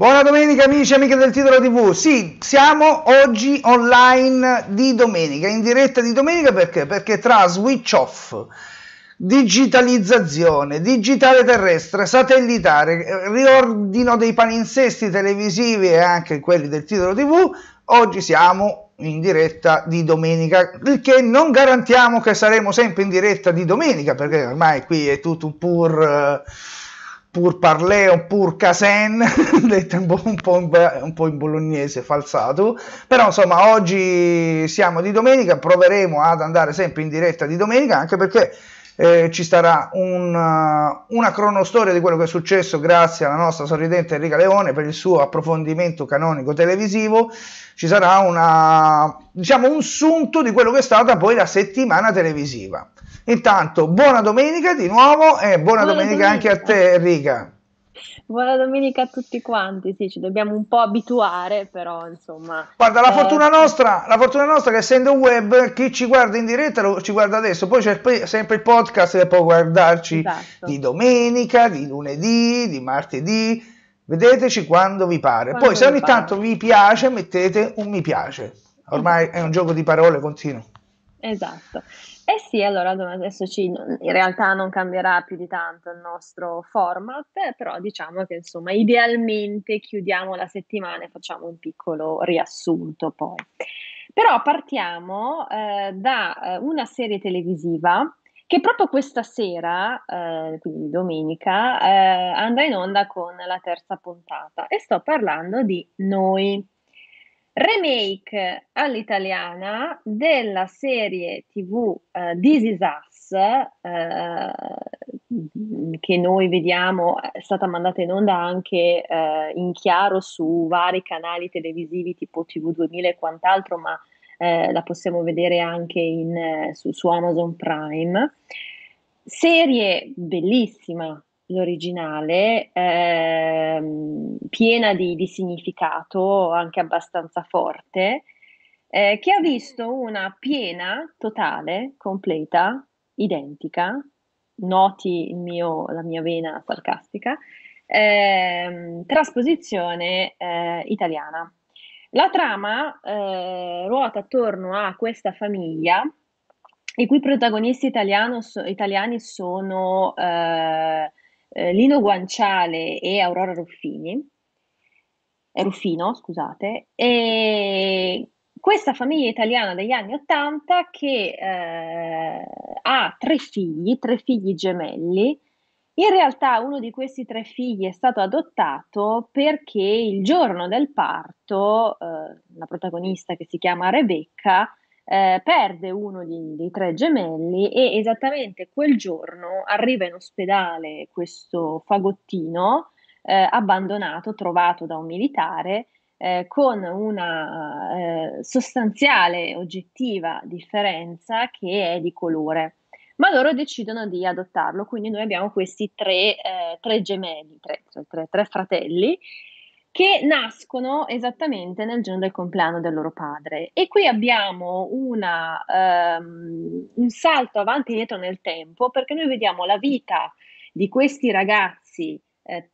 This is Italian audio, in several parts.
Buona domenica amici e amiche del titolo TV. Sì, siamo oggi online di domenica, in diretta di domenica perché? Perché tra switch off, digitalizzazione, digitale terrestre, satellitare, riordino dei palinsesti televisivi e anche quelli del titolo TV, oggi siamo in diretta di domenica, il che non garantiamo che saremo sempre in diretta di domenica perché ormai qui è tutto pur... Uh, pur parleo, pur casen, detto un po', un, po in, bolognese falsato, però insomma oggi siamo di domenica, proveremo ad andare sempre in diretta di domenica anche perché eh, ci sarà un, eh, una cronostoria di quello che è successo grazie alla nostra sorridente Enrica Leone per il suo approfondimento canonico televisivo, ci sarà una, diciamo, un sunto di quello che è stata poi la settimana televisiva. Intanto buona domenica di nuovo e buona, buona domenica, domenica anche a te Enrica. Buona domenica a tutti quanti, sì, ci dobbiamo un po' abituare, però insomma... Guarda, la, eh... fortuna, nostra, la fortuna nostra che essendo web, chi ci guarda in diretta lo, ci guarda adesso, poi c'è sempre il podcast che può guardarci esatto. di domenica, di lunedì, di martedì, vedeteci quando vi pare. Quando poi se ogni pare. tanto vi piace mettete un mi piace, ormai è un gioco di parole continuo. Esatto. Eh sì, allora adesso ci, in realtà non cambierà più di tanto il nostro format, però diciamo che insomma idealmente chiudiamo la settimana e facciamo un piccolo riassunto poi. Però partiamo eh, da eh, una serie televisiva che proprio questa sera, eh, quindi domenica, eh, andrà in onda con la terza puntata e sto parlando di Noi remake all'italiana della serie TV eh, This Is Us, eh, che noi vediamo è stata mandata in onda anche eh, in chiaro su vari canali televisivi tipo TV 2000 e quant'altro, ma eh, la possiamo vedere anche in, eh, su, su Amazon Prime. Serie bellissima, l'originale, ehm, piena di, di, significato, anche abbastanza forte, eh, che ha visto una piena, totale, completa, identica, noti mio, la mia vena sarcastica, ehm, trasposizione eh, italiana. La trama eh, ruota attorno a questa famiglia i cui protagonisti italiani sono eh, eh, Lino Guanciale e Aurora Ruffini, eh, Ruffino, scusate, e questa famiglia italiana degli anni Ottanta che eh, ha tre figli, tre figli gemelli, in realtà uno di questi tre figli è stato adottato perché il giorno del parto eh, la protagonista che si chiama Rebecca eh, perde uno di, dei tre gemelli e esattamente quel giorno arriva in ospedale questo fagottino eh, abbandonato, trovato da un militare, eh, con una eh, sostanziale, oggettiva differenza che è di colore. Ma loro decidono di adottarlo, quindi noi abbiamo questi tre, eh, tre gemelli, tre, tre, tre fratelli, che nascono esattamente nel giorno del compleanno del loro padre. E qui abbiamo una, um, un salto avanti e indietro nel tempo perché noi vediamo la vita di questi ragazzi eh,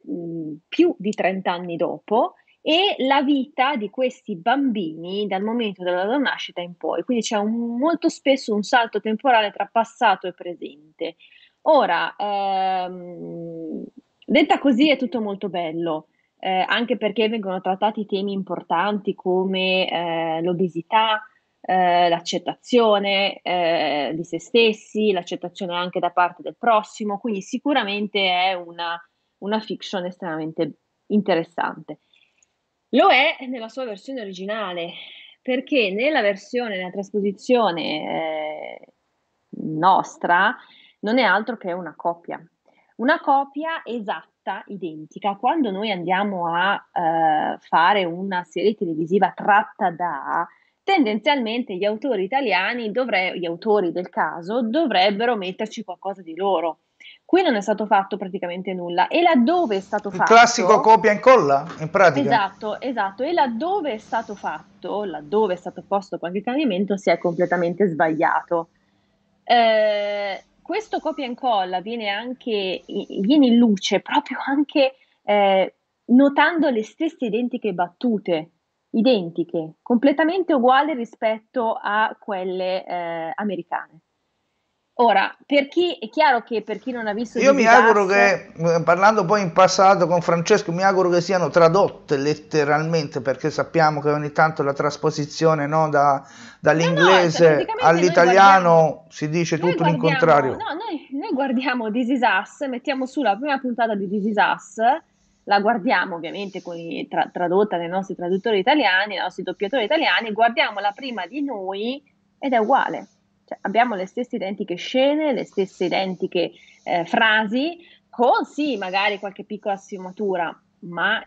più di 30 anni dopo e la vita di questi bambini dal momento della loro nascita in poi. Quindi c'è un, molto spesso un salto temporale tra passato e presente. Ora, ehm, detta così è tutto molto bello eh, anche perché vengono trattati temi importanti come eh, l'obesità, eh, l'accettazione eh, di se stessi, l'accettazione anche da parte del prossimo, quindi sicuramente è una, una fiction estremamente interessante. Lo è nella sua versione originale, perché nella versione, nella trasposizione eh, nostra, non è altro che una copia. Una copia esatta proposta identica quando noi andiamo a eh, fare una serie televisiva tratta da tendenzialmente gli autori italiani, dovrebbero gli autori del caso, dovrebbero metterci qualcosa di loro. Qui non è stato fatto praticamente nulla e laddove è stato fatto... Il classico copia e incolla, in pratica. Esatto, esatto. E laddove è stato fatto, laddove è stato posto qualche cambiamento, si è completamente sbagliato. Eh, questo copia e incolla viene anche viene in luce proprio anche eh, notando le stesse identiche battute, identiche, completamente uguali rispetto a quelle eh, americane. Ora, per chi, è chiaro che per chi non ha visto... Io mi auguro che, eh, parlando poi in passato con Francesco, mi auguro che siano tradotte letteralmente, perché sappiamo che ogni tanto la trasposizione no, da, dall'inglese no, no, cioè, all'italiano si dice tutto l'incontrario. No, noi, noi, guardiamo This Is Us, mettiamo su la prima puntata di This Is Us, la guardiamo ovviamente i, tra, tradotta dai nostri traduttori italiani, dai nostri doppiatori italiani, guardiamo la prima di noi ed è uguale cioè, abbiamo le stesse identiche scene, le stesse identiche eh, frasi, con sì magari qualche piccola sfumatura, ma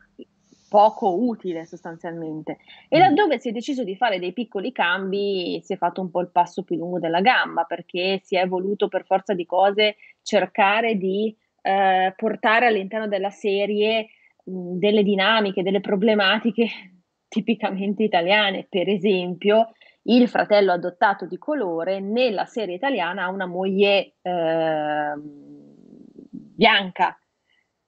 poco utile sostanzialmente. E mm. laddove si è deciso di fare dei piccoli cambi, si è fatto un po' il passo più lungo della gamba, perché si è voluto per forza di cose cercare di eh, portare all'interno della serie mh, mm, delle dinamiche, delle problematiche tipicamente italiane, per esempio il fratello adottato di colore nella serie italiana ha una moglie eh, bianca,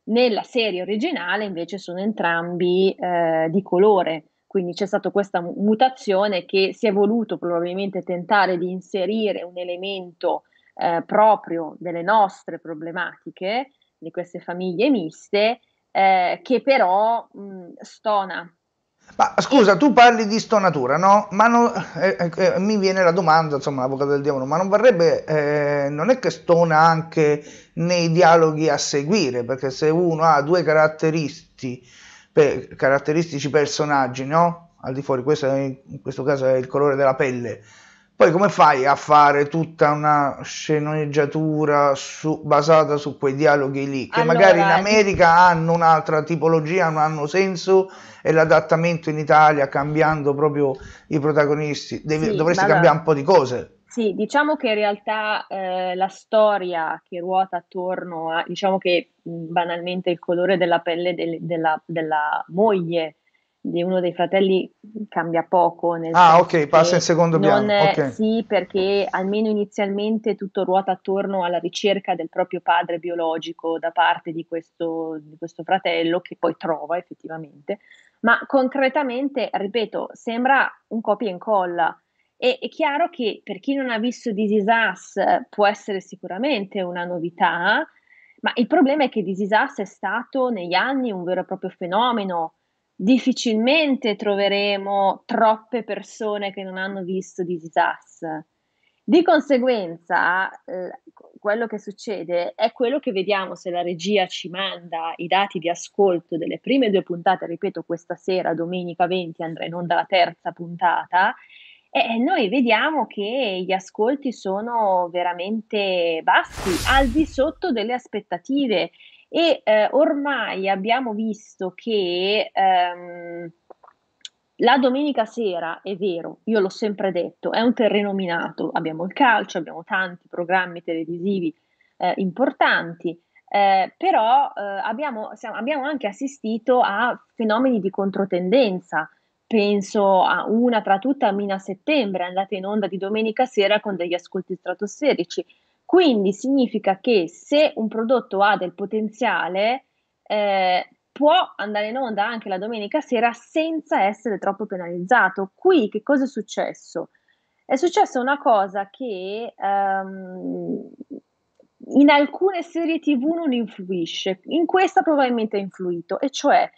nella serie originale invece sono entrambi eh, di colore, quindi c'è stata questa mutazione che si è voluto probabilmente tentare di inserire un elemento eh, proprio delle nostre problematiche, di queste famiglie miste, eh, che però mh, stona ma scusa, tu parli di stonatura, no? Ma non, eh, eh, eh, mi viene la domanda, insomma, l'avvocato del diavolo, ma non varrebbe, eh, non è che stona anche nei dialoghi a seguire, perché se uno ha due caratteristici, per, caratteristici personaggi, no? Al di fuori, questo, in questo caso è il colore della pelle, poi come fai a fare tutta una sceneggiatura su, basata su quei dialoghi lì, che allora, magari in America hanno un'altra tipologia, non hanno senso, e l'adattamento in Italia, cambiando proprio i protagonisti, devi, sì, dovresti cambiare un po' di cose. Sì, diciamo che in realtà eh, la storia che ruota attorno a, diciamo che banalmente il colore della pelle del, della, della moglie di uno dei fratelli cambia poco. Nel ah, ok, passa in secondo piano. Non, okay. Sì, perché almeno inizialmente tutto ruota attorno alla ricerca del proprio padre biologico da parte di questo, di questo fratello, che poi trova effettivamente. Ma concretamente, ripeto, sembra un copia e incolla. E è chiaro che per chi non ha visto This Is Us può essere sicuramente una novità, ma il problema è che This Is Us è stato negli anni un vero e proprio fenomeno difficilmente troveremo troppe persone che non hanno visto Digitas. Di conseguenza, eh, quello che succede è quello che vediamo se la regia ci manda i dati di ascolto delle prime due puntate, ripeto, questa sera, domenica 20, andrà in onda la terza puntata, e noi vediamo che gli ascolti sono veramente bassi, al di sotto delle aspettative. E eh, ormai abbiamo visto che ehm, la domenica sera, è vero, io l'ho sempre detto, è un terreno minato. Abbiamo il calcio, abbiamo tanti programmi televisivi eh, importanti, eh, però eh, abbiamo, siamo, abbiamo, anche assistito a fenomeni di controtendenza. Penso a una tra tutte a Mina Settembre, andata in onda di domenica sera con degli ascolti stratosferici. Quindi significa che se un prodotto ha del potenziale, eh, può andare in onda anche la domenica sera senza essere troppo penalizzato. Qui che cosa è successo? È successa una cosa che um, in alcune serie TV non influisce, in questa probabilmente ha influito, e cioè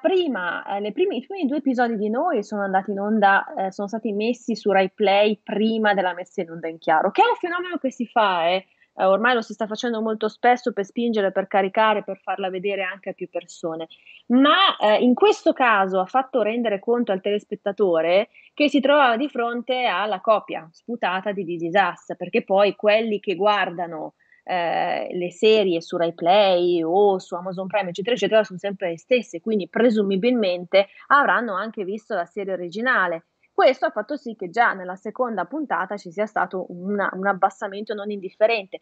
Prima, eh, prime, I primi due episodi di noi sono andati in onda, eh, sono stati messi su Rai Play prima della messa in onda in chiaro, che è un fenomeno che si fa, eh. eh ormai lo si sta facendo molto spesso per spingere, per caricare, per farla vedere anche a più persone, ma eh, in questo caso ha fatto rendere conto al telespettatore che si trovava di fronte alla copia sputata di Disas, perché poi quelli che guardano eh, le serie su RaiPlay o su Amazon Prime, eccetera, eccetera, sono sempre le stesse, quindi presumibilmente avranno anche visto la serie originale. Questo ha fatto sì che già nella seconda puntata ci sia stato una, un abbassamento non indifferente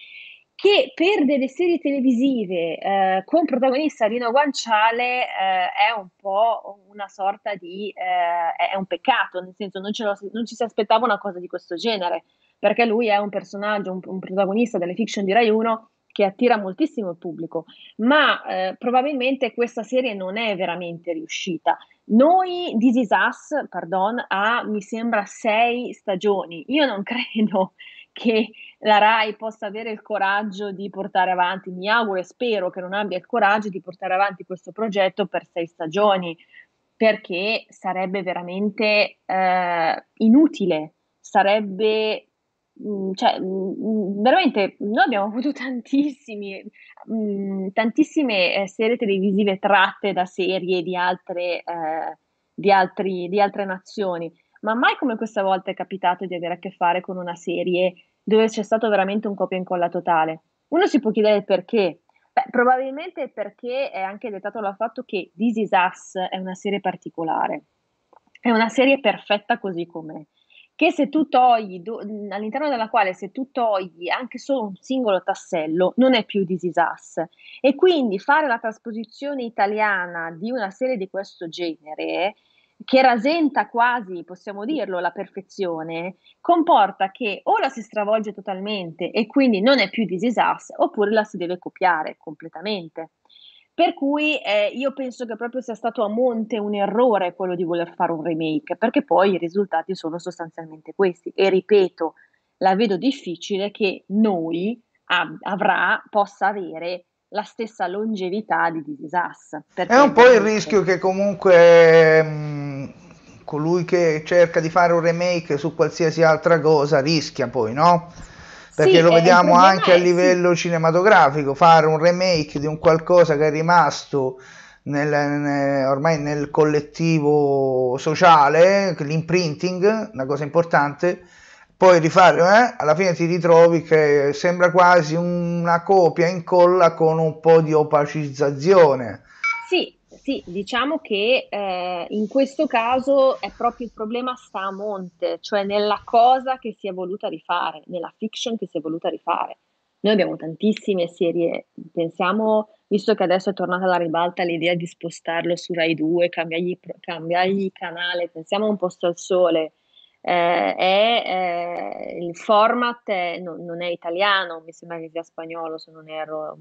che per delle serie televisive eh, con protagonista Rino Guanciale eh, è un po' una sorta di... Eh, è un peccato, nel senso non, lo, non, ci si aspettava una cosa di questo genere perché lui è un personaggio, un, un protagonista delle fiction di Rai 1 che attira moltissimo il pubblico, ma eh, probabilmente questa serie non è veramente riuscita. Noi, This Is Us, pardon, ha mi sembra sei stagioni. Io non credo che la RAI possa avere il coraggio di portare avanti, mi auguro e spero che non abbia il coraggio di portare avanti questo progetto per sei stagioni, perché sarebbe veramente eh, inutile, sarebbe Mm, cioè, mm, mm, veramente noi abbiamo avuto tantissimi, tantissime eh, serie televisive tratte da serie di altre, eh, di, altri, di altre nazioni, ma mai come questa volta è capitato di avere a che fare con una serie dove c'è stato veramente un copia e incolla totale. Uno si può chiedere perché, Beh, probabilmente perché è anche dettato dal fatto che This Is Us è una serie particolare, è una serie perfetta così com'è che se tu togli, do, mhmm, all'interno della quale se tu togli anche solo un singolo tassello, non è più This Is E quindi fare la trasposizione italiana di una serie di questo genere, che rasenta quasi, possiamo dirlo, la perfezione, comporta che o la si stravolge totalmente e quindi non è più This Is oppure la si deve copiare completamente. Per cui eh, io penso che proprio sia stato a monte un errore quello di voler fare un remake, perché poi i risultati sono sostanzialmente questi. E ripeto, la vedo difficile che noi av- avrà, possa avere la stessa longevità di Disisas. È un po' il rischio che comunque mh, mm, colui che cerca di fare un remake su qualsiasi altra cosa rischia poi, no? perché sì, lo vediamo anche a livello sì. cinematografico, fare un remake di un qualcosa che è rimasto nel, nel, ormai nel collettivo sociale, l'imprinting, una cosa importante, poi rifare, eh, alla fine ti ritrovi che sembra quasi una copia incolla con un po' di opacizzazione. Sì, sì, diciamo che eh, in questo caso è proprio il problema sta a monte, cioè nella cosa che si è voluta rifare, nella fiction che si è voluta rifare. Noi abbiamo tantissime serie, pensiamo, visto che adesso è tornata alla ribalta l'idea di spostarlo su Rai 2, cambiargli, cambiargli canale, pensiamo a un posto al sole, eh, è, eh, il format è, no, non è italiano, mi sembra che sia spagnolo se non erro,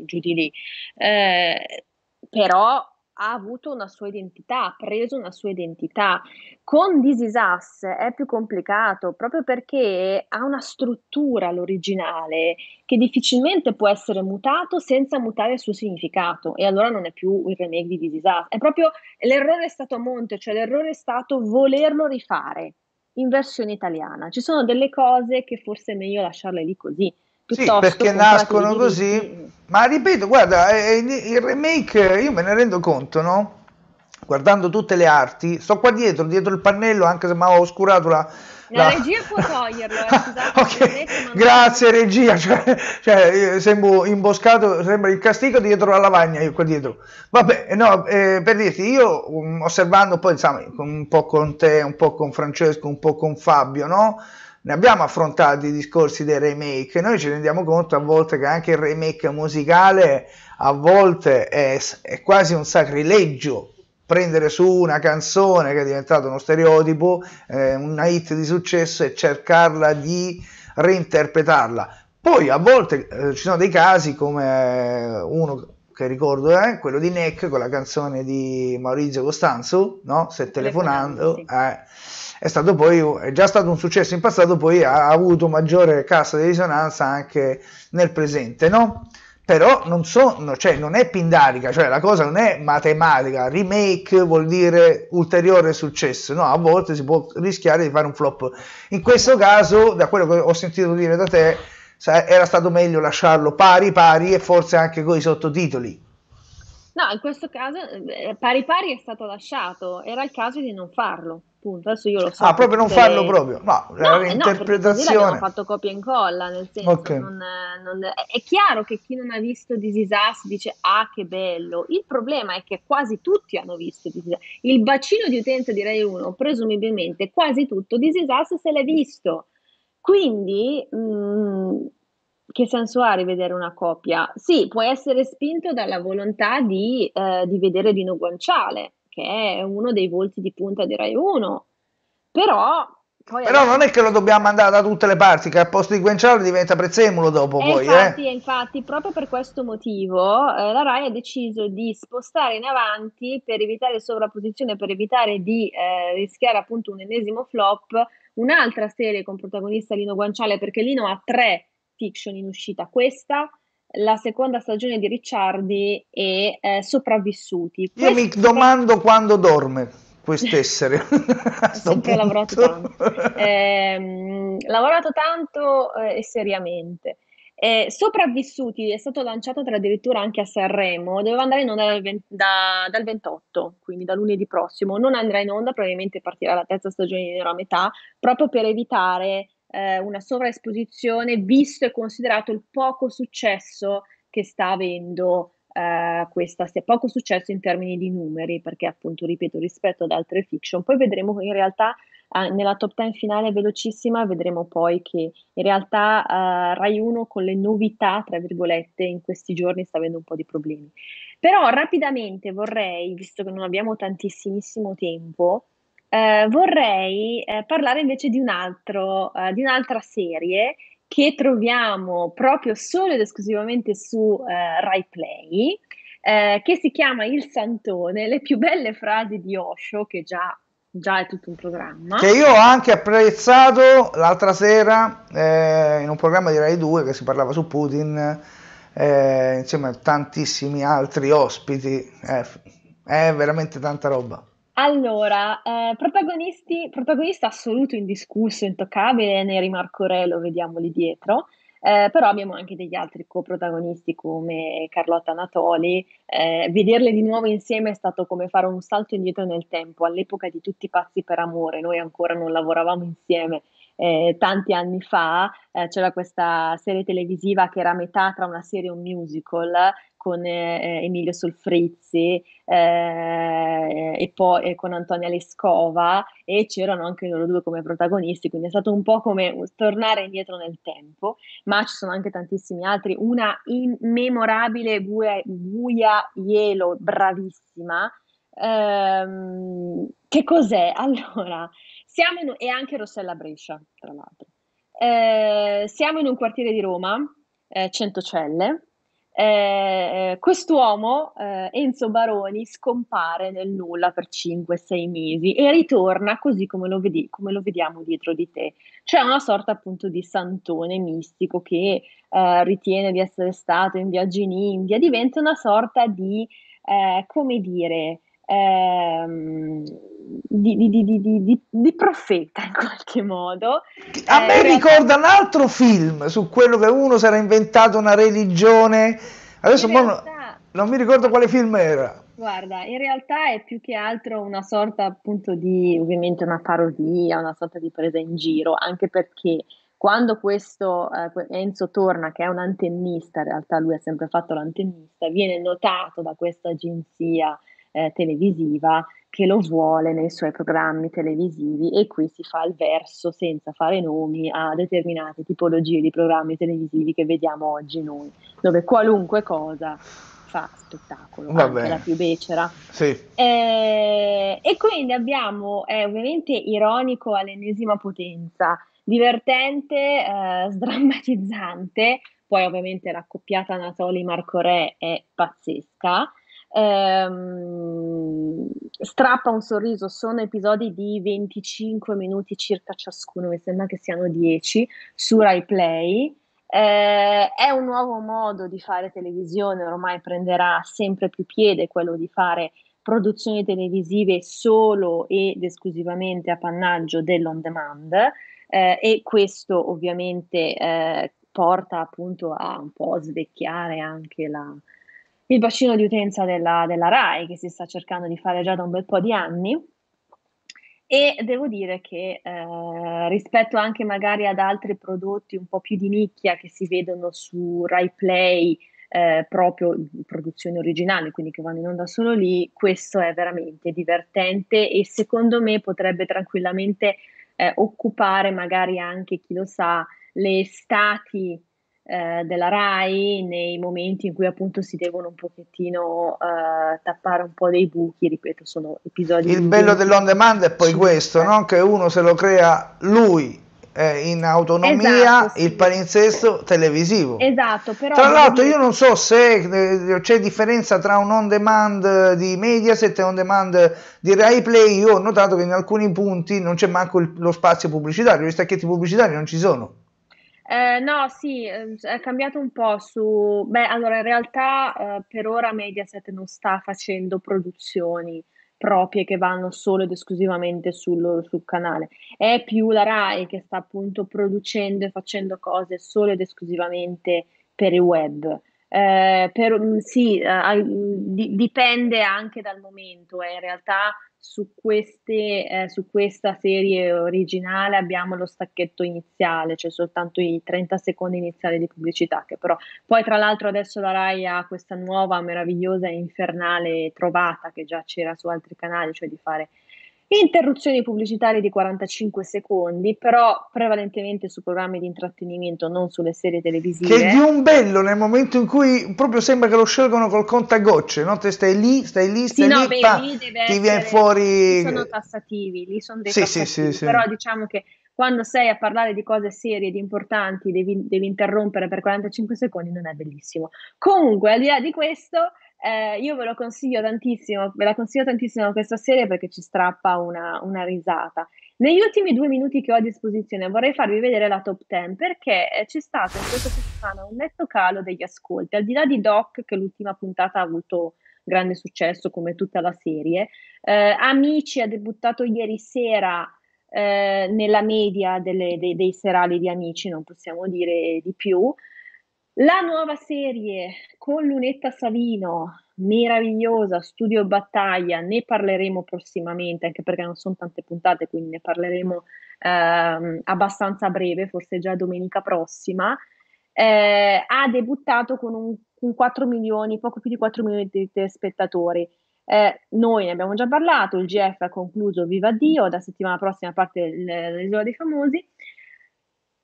giù di lì. Eh, però ha avuto una sua identità, ha preso una sua identità. Con This Is Us è più complicato proprio perché ha una struttura l'originale che difficilmente può essere mutato senza mutare il suo significato e allora non è più il remake di This Is Us. È proprio l'errore è stato a monte, cioè l'errore è stato volerlo rifare in versione italiana. Ci sono delle cose che forse è meglio lasciarle lì così sì, perché nascono così. Ma ripeto, guarda, il remake, io me ne rendo conto, no? Guardando tutte le arti, sto qua dietro, dietro il pannello, anche se mi ho oscurato la... La, la... regia può toglierlo, eh, scusate. okay. Grazie regia, cioè, cioè, sembro imboscato, sembra il castigo dietro la lavagna, io qua dietro. Vabbè, eh, no, eh, per dirti, io mm, osservando poi, insomma, un po' con te, un po' con Francesco, un po' con Fabio, no? ne abbiamo affrontati i discorsi dei remake, noi ci rendiamo conto a volte che anche il remake musicale a volte è, è quasi un sacrilegio prendere su una canzone che è diventata uno stereotipo, eh, una hit di successo e cercarla di reinterpretarla. Poi a volte eh, ci sono dei casi come eh, uno che ricordo è eh, quello di Neck con la canzone di Maurizio Costanzo, no? Se telefonando. telefonando sì. Eh, è, stato poi, è già stato un successo in passato, poi ha avuto maggiore cassa di risonanza anche nel presente, no? Però non, sono, cioè, non è pindarica, cioè la cosa non è matematica, remake vuol dire ulteriore successo, no? A volte si può rischiare di fare un flop. In questo caso, da quello che ho sentito dire da te, era stato meglio lasciarlo pari pari e forse anche con i sottotitoli. No, in questo caso eh, eh, pari pari è stato lasciato, era il caso di non farlo. Punto. Adesso io lo so. Ah, proprio non perché... farlo proprio. No, no la interpretazione. Eh, no, fatto copia e incolla, nel senso okay. non, non... è chiaro che chi non ha visto This dice "Ah, che bello". Il problema è che quasi tutti hanno visto This Il bacino di utenza di Rai 1, presumibilmente quasi tutto This se l'è visto. Quindi mh, mm, che senso ha rivedere una copia? Sì, puoi essere spinto dalla volontà di, eh, di vedere Dino Guanciale, che è uno dei volti di punta di Rai 1, però... Poi però adesso... non è che lo dobbiamo mandare da tutte le parti, che al posto di Guanciale diventa prezzemolo dopo e eh, poi. Eh. Infatti, eh. infatti, proprio per questo motivo eh, la RAI ha deciso di spostare in avanti per evitare sovrapposizione, per evitare di eh, rischiare appunto un ennesimo flop, un'altra serie con protagonista Lino Guanciale, perché Lino ha tre Fiction in uscita questa, la seconda stagione di Ricciardi e eh, Sopravvissuti. Questo... Io mi domando quando dorme quest'essere. ha sempre punto. lavorato tanto. Eh, lavorato tanto eh, e seriamente. Eh, sopravvissuti è stato lanciato addirittura anche a Sanremo, doveva andare in onda dal, 20, da, dal, 28, quindi da lunedì prossimo. Non andrà in onda, probabilmente partirà la terza stagione di a metà, proprio per evitare eh, una sovraesposizione visto e considerato il poco successo che sta avendo eh, questa, sia poco successo in termini di numeri, perché appunto, ripeto, rispetto ad altre fiction. Poi vedremo in realtà ah, nella top 10 finale velocissima, vedremo poi che in realtà eh, Rai 1 con le novità, tra virgolette, in questi giorni sta avendo un po' di problemi. Però rapidamente vorrei, visto che non abbiamo tantissimo tempo, eh, vorrei eh, parlare invece di, un altro, eh, di un'altra serie che troviamo proprio solo ed esclusivamente su eh, Rai Play, eh, che si chiama Il Santone, le più belle frasi di Osho, che già, già è tutto un programma. Che io ho anche apprezzato l'altra sera eh, in un programma di Rai 2 che si parlava su Putin, insieme a tantissimi altri ospiti. è veramente tanta roba. Allora, eh, protagonisti, protagonista assoluto, indiscusso, intoccabile, Neri Marco Re, lo vediamo lì dietro, eh, però abbiamo anche degli altri coprotagonisti come Carlotta Anatoli. Eh, vederle di nuovo insieme è stato come fare un salto indietro nel tempo, all'epoca di tutti pazzi per amore, noi ancora non lavoravamo insieme. Eh, tanti anni fa eh, c'era questa serie televisiva che era a metà tra una serie e un musical con eh, Emilio Solfrizzi eh, e poi con Antonia Lescova e c'erano anche loro due come protagonisti, quindi è stato un po' come tornare indietro nel tempo, ma ci sono anche tantissimi altri, una immemorabile Guia, Buia Ielo, bravissima. Ehm, che cos'è? Allora, siamo in, e anche Rossella Brescia, tra l'altro. Eh, siamo in un quartiere di Roma, eh, Centocelle, eh, quest'uomo, eh, Enzo Baroni, scompare nel nulla per 5-6 mesi e ritorna così come lo, vedi- come lo, vediamo dietro di te. Cioè una sorta appunto di santone mistico che eh, ritiene di essere stato in viaggio in India, diventa una sorta di, eh, come dire, ehm, di, di, di, profeta in qualche modo. A eh, me ricorda un altro film su quello che uno si era inventato una religione. Adesso realtà, non, non mi ricordo quale film era. Guarda, in realtà è più che altro una sorta appunto di, ovviamente una parodia, una sorta di presa in giro, anche perché quando questo eh, Enzo torna, che è un antennista, in realtà lui ha sempre fatto l'antennista, viene notato da questa agenzia eh, televisiva che lo vuole nei suoi programmi televisivi e qui si fa il verso senza fare nomi a determinate tipologie di programmi televisivi che vediamo oggi noi, dove qualunque cosa fa spettacolo, Vabbè. la più becera. Sì. Eh, e quindi abbiamo, è ovviamente ironico all'ennesima potenza, divertente, eh, sdrammatizzante, poi ovviamente la coppiata Anatoli Marco Re è pazzesca, ehm, Strappa un sorriso sono episodi di 25 minuti circa ciascuno, mi sembra che siano 10 su Rai Play. Eh, è un nuovo modo di fare televisione, ormai prenderà sempre più piede quello di fare produzioni televisive solo ed esclusivamente a pannaggio dell'on demand eh, e questo ovviamente eh, porta appunto a un po' svecchiare anche la, il bacino di utenza della, della RAI che si sta cercando di fare già da un bel po' di anni e devo dire che eh, rispetto anche magari ad altri prodotti un po' più di nicchia che si vedono su Rai Play eh, proprio produzioni originali, quindi che vanno in onda solo lì, questo è veramente divertente e secondo me potrebbe tranquillamente eh, occupare magari anche, chi lo sa, le estati eh, della RAI nei momenti in cui appunto si devono un pochettino eh, tappare un po' dei buchi, ripeto, sono episodi... Il bello cui... dell'on demand è poi sì, questo, no? che uno se lo crea lui eh, in autonomia esatto, sì. il palinsesto televisivo. Esatto, però tra l'altro io non so se eh, c'è differenza tra un on demand di Mediaset e un on demand di Rai Play, io ho notato che in alcuni punti non c'è manco lo spazio pubblicitario, gli stacchetti pubblicitari non ci sono. Ehm, no, sì, ehm, è cambiato un po' su beh, allora in realtà, ehm, per ora Mediaset non sta facendo produzioni proprie che vanno solo ed esclusivamente sul sul canale. È più la Rai che sta appunto producendo e facendo cose solo ed esclusivamente per il web. Ehm, per mm, sì, ehm, di dipende anche dal momento, eh, in realtà su, queste, eh, su, questa serie originale abbiamo lo stacchetto iniziale, cioè soltanto i 30 secondi iniziali di pubblicità, che però poi tra l'altro adesso la RAI ha questa nuova meravigliosa e infernale trovata che già c'era su altri canali, cioè di fare Interruzioni pubblicitarie di 45 secondi, però prevalentemente su programmi di intrattenimento, non sulle serie televisive. Che è di un bello nel momento in cui proprio sembra che lo scelgono col contagocce, no? Te stai lì, stai lì, stai sì, lì, no, beh, pa, lì ti viene fuori... sono tassativi, lì sono dei sì, tassativi, sì, però diciamo che quando sei a parlare di cose serie ed importanti devi, devi interrompere per 45 secondi, non è bellissimo. Comunque, al di là di questo eh, io ve lo consiglio tantissimo, ve la consiglio tantissimo questa serie perché ci strappa una, una risata. Negli ultimi due minuti che ho a disposizione vorrei farvi vedere la top 10 perché eh, c'è stato in questa settimana un netto calo degli ascolti, al di là di Doc che l'ultima puntata ha avuto grande successo come tutta la serie. Eh, Amici ha debuttato ieri sera eh, nella media delle, dei, dei serali di Amici, non possiamo dire di più. La nuova serie con Lunetta Savino, meravigliosa, Studio Battaglia, ne parleremo prossimamente, anche perché non sono tante puntate, quindi ne parleremo ehm, abbastanza breve, forse già domenica prossima. Eh, ha debuttato con, un, con 4 milioni, poco più di 4 milioni di spettatori. Eh, noi ne abbiamo già parlato, il GF ha concluso, viva Dio, da settimana prossima parte l'Isola dei Famosi.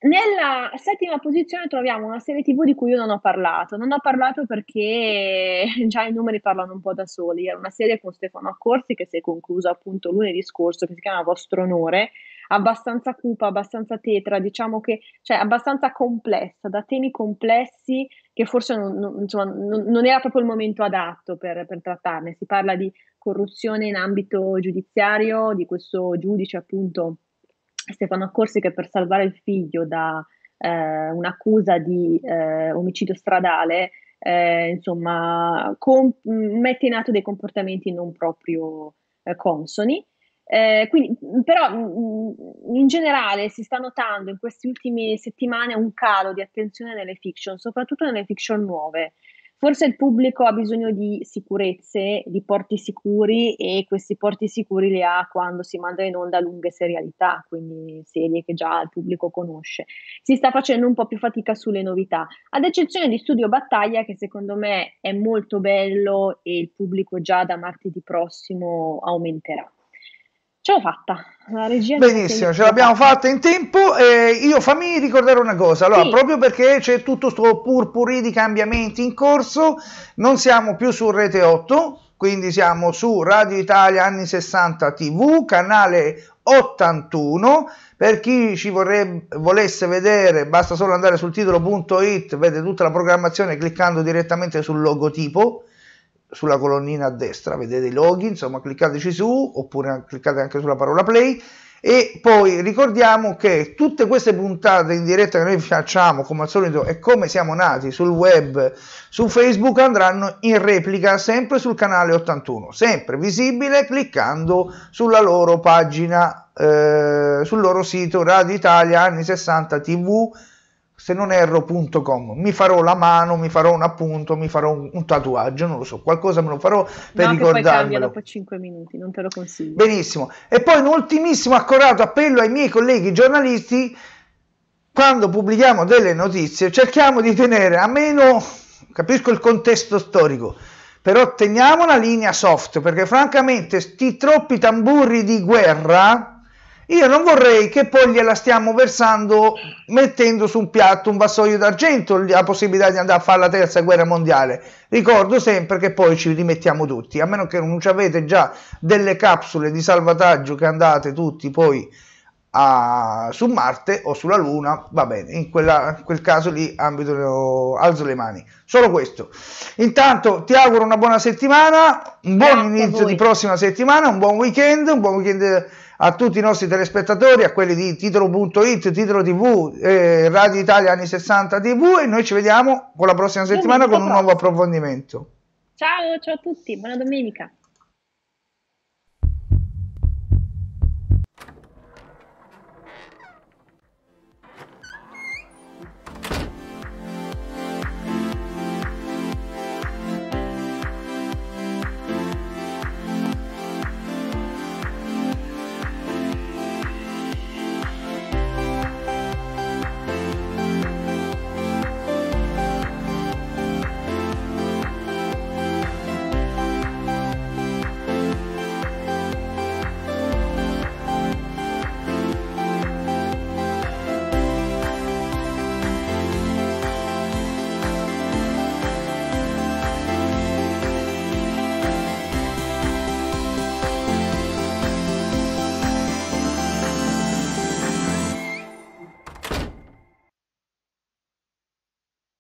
Nella settima posizione troviamo una serie TV di cui io non ho parlato. Non ho parlato perché già i numeri parlano un po' da soli. Era una serie con Stefano Accorsi che si è conclusa appunto lunedì scorso, che si chiama Vostro Onore, abbastanza cupa, abbastanza tetra, diciamo che cioè abbastanza complessa, da temi complessi che forse non, non, insomma, non, non era proprio il momento adatto per, per trattarne. Si parla di corruzione in ambito giudiziario, di questo giudice appunto Stefano Accorsi che per salvare il figlio da eh, un'accusa di eh, omicidio stradale, eh, insomma, com- mette in atto dei comportamenti non proprio eh, consoni. Eh, quindi, però mm, mm, in generale si sta notando in queste ultime settimane un calo di attenzione nelle fiction, soprattutto nelle fiction nuove forse il pubblico ha bisogno di sicurezze, di porti sicuri e questi porti sicuri li ha quando si manda in onda lunghe serialità, quindi serie che già il pubblico conosce. Si sta facendo un po' più fatica sulle novità, ad eccezione di Studio Battaglia che secondo me è molto bello e il pubblico già da martedì prossimo aumenterà ce l'ho fatta. La regia Benissimo, ce l'abbiamo fatta in tempo. Eh, io fammi ricordare una cosa, allora, sì. proprio perché c'è tutto questo purpurì di cambiamenti in corso, non siamo più su Rete 8, quindi siamo su Radio Italia anni 60 TV, canale 81. Per chi ci vorrebbe, volesse vedere, basta solo andare sul titolo.it, vede tutta la programmazione cliccando direttamente sul logotipo sulla colonnina a destra vedete i loghi, insomma cliccateci su oppure cliccate anche sulla parola play e poi ricordiamo che tutte queste puntate in diretta che noi facciamo come al solito e come siamo nati sul web, su Facebook andranno in replica sempre sul canale 81, sempre visibile cliccando sulla loro pagina, eh, sul loro sito Radio Italia anni 60 TV se non erro.com, mi farò la mano, mi farò un appunto, mi farò un, un tatuaggio, non lo so, qualcosa me lo farò per no, ricordarmelo. dopo 5 minuti, non te lo consiglio. Benissimo. E poi un ultimissimo accorato appello ai miei colleghi giornalisti, quando pubblichiamo delle notizie, cerchiamo di tenere a meno, capisco il contesto storico, però teniamo una linea soft, perché francamente sti troppi tamburi di guerra io non vorrei che poi gliela stiamo versando mettendo su un piatto un vassoio d'argento la possibilità di andare a fare la terza guerra mondiale. Ricordo sempre che poi ci rimettiamo tutti, a meno che non ci avete già delle capsule di salvataggio che andate tutti poi a, su Marte o sulla Luna, va bene, in, quella, in quel caso lì ambito, alzo le mani. Solo questo. Intanto ti auguro una buona settimana, un buon Grazie inizio di prossima settimana, un buon weekend, un buon weekend a tutti i nostri telespettatori, a quelli di titolo.it, titolo TV, eh, Radio Italia anni 60 TV e noi ci vediamo con la prossima settimana con un nuovo approfondimento. Ciao, ciao a tutti, buona domenica.